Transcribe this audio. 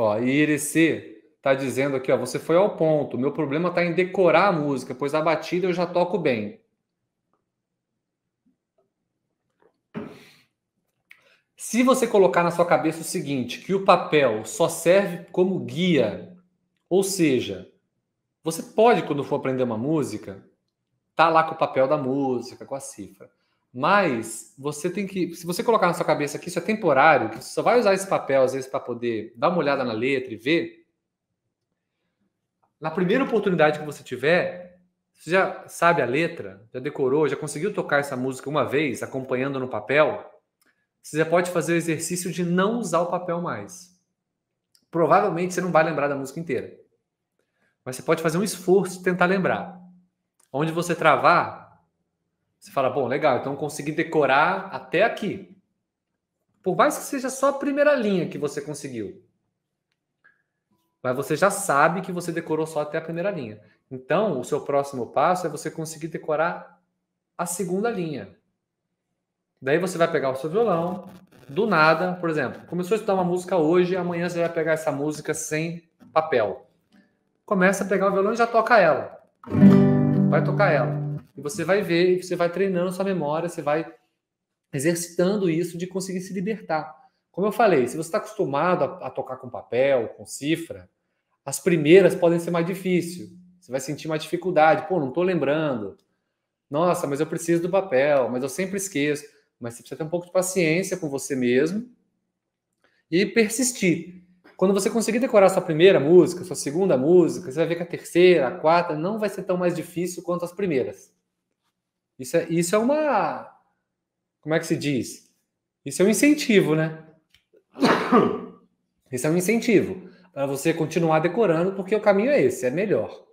Ó, e Irecê tá dizendo aqui, ó, você foi ao ponto. Meu problema tá em decorar a música, pois a batida eu já toco bem. Se você colocar na sua cabeça o seguinte, que o papel só serve como guia, ou seja, você pode quando for aprender uma música, tá lá com o papel da música, com a cifra. Mas você tem que, se você colocar na sua cabeça que isso é temporário, que você só vai usar esse papel às vezes para poder dar uma olhada na letra e ver, na primeira oportunidade que você tiver, você já sabe a letra, já decorou, já conseguiu tocar essa música uma vez, acompanhando no papel, você já pode fazer o exercício de não usar o papel mais. Provavelmente você não vai lembrar da música inteira. Mas você pode fazer um esforço e tentar lembrar. Onde você travar, você fala, bom, legal, então consegui decorar até aqui. Por mais que seja só a primeira linha que você conseguiu. Mas você já sabe que você decorou só até a primeira linha. Então, o seu próximo passo é você conseguir decorar a segunda linha. Daí você vai pegar o seu violão, do nada, por exemplo, começou a estudar uma música hoje, amanhã você vai pegar essa música sem papel. Começa a pegar o violão e já toca ela. Vai tocar ela. E você vai ver, você vai treinando sua memória, você vai exercitando isso de conseguir se libertar. Como eu falei, se você está acostumado a, a, tocar com papel, com cifra, as primeiras podem ser mais difíceis. Você vai sentir mais dificuldade. Pô, não estou lembrando. Nossa, mas eu preciso do papel, mas eu sempre esqueço. Mas você precisa ter um pouco de paciência com você mesmo e persistir. Quando você conseguir decorar sua primeira música, sua segunda música, você vai ver que a terceira, a quarta não vai ser tão mais difícil quanto as primeiras. Isso é, isso é uma. Como é que se diz? Isso é um incentivo, né? Isso é um incentivo para você continuar decorando, porque o caminho é esse, é melhor.